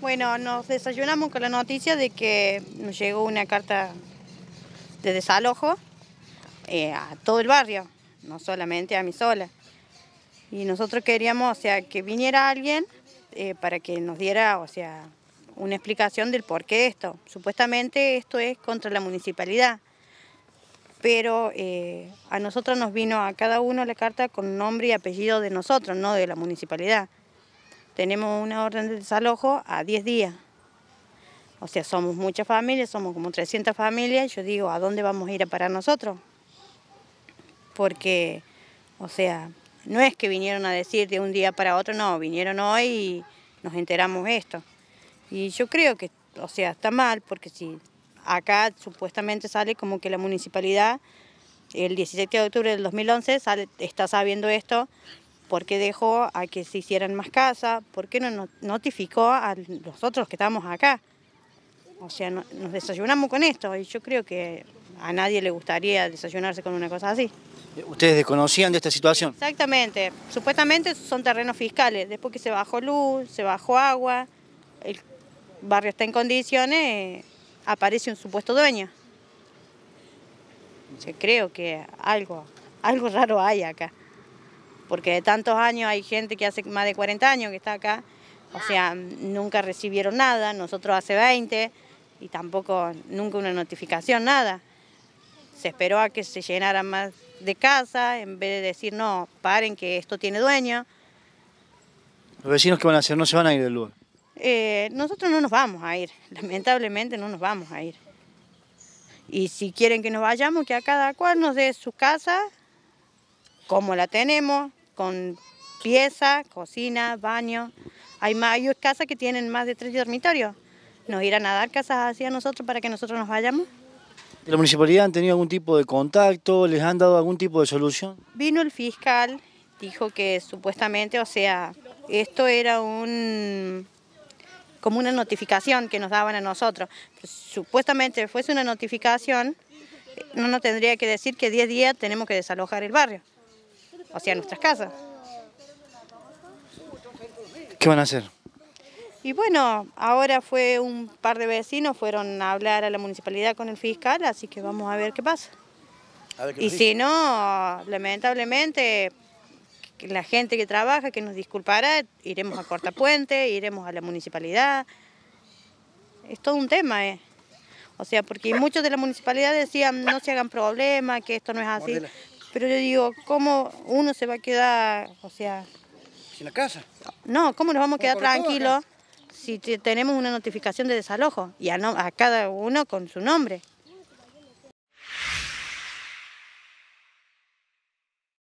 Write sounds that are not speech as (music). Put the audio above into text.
Bueno, nos desayunamos con la noticia de que nos llegó una carta de desalojo eh, a todo el barrio, no solamente a mí sola. Y nosotros queríamos, o sea, que viniera alguien eh, para que nos diera, o sea, una explicación del por qué esto. Supuestamente esto es contra la municipalidad, pero eh, a nosotros nos vino a cada uno la carta con nombre y apellido de nosotros, no de la municipalidad tenemos una orden de desalojo a 10 días. O sea, somos muchas familias, somos como 300 familias, yo digo, ¿a dónde vamos a ir a parar nosotros? Porque, o sea, no es que vinieron a decir de un día para otro, no, vinieron hoy y nos enteramos esto. Y yo creo que, o sea, está mal, porque si acá supuestamente sale como que la municipalidad, el 17 de octubre del 2011, sale, está sabiendo esto ¿Por qué dejó a que se hicieran más casas? ¿Por qué no notificó a nosotros que estamos acá? O sea, nos desayunamos con esto y yo creo que a nadie le gustaría desayunarse con una cosa así. ¿Ustedes desconocían de esta situación? Exactamente. Supuestamente son terrenos fiscales. Después que se bajó luz, se bajó agua, el barrio está en condiciones, aparece un supuesto dueño. creo que algo, algo raro hay acá porque de tantos años hay gente que hace más de 40 años que está acá, o sea, nunca recibieron nada, nosotros hace 20 y tampoco nunca una notificación, nada. Se esperó a que se llenaran más de casa, en vez de decir, no, paren que esto tiene dueño. ¿Los vecinos qué van a hacer? ¿No se van a ir del lugar? Eh, nosotros no nos vamos a ir, (laughs) lamentablemente no nos vamos a ir. Y si quieren que nos vayamos, que a cada cual nos dé su casa, como la tenemos, con pieza, cocina, baño. Hay, más, casas que tienen más de tres dormitorios. ¿Nos irán a dar casas así a nosotros para que nosotros nos vayamos? ¿La municipalidad han tenido algún tipo de contacto? ¿Les han dado algún tipo de solución? Vino el fiscal, dijo que supuestamente, o sea, esto era un como una notificación que nos daban a nosotros. Pues, supuestamente fuese una notificación, no nos tendría que decir que 10 días tenemos que desalojar el barrio o sea, nuestras casas. ¿Qué van a hacer? Y bueno, ahora fue un par de vecinos, fueron a hablar a la municipalidad con el fiscal, así que vamos a ver qué pasa. y si no, lamentablemente, la gente que trabaja, que nos disculpará, iremos a Cortapuente, iremos a la municipalidad. Es todo un tema, ¿eh? O sea, porque muchos de la municipalidad decían, no se hagan problemas, que esto no es así. Pero yo digo, ¿cómo uno se va a quedar, o sea... ¿Sin la casa? No, ¿cómo nos vamos a quedar tranquilos si tenemos una notificación de desalojo? Y a, a cada uno con su nombre.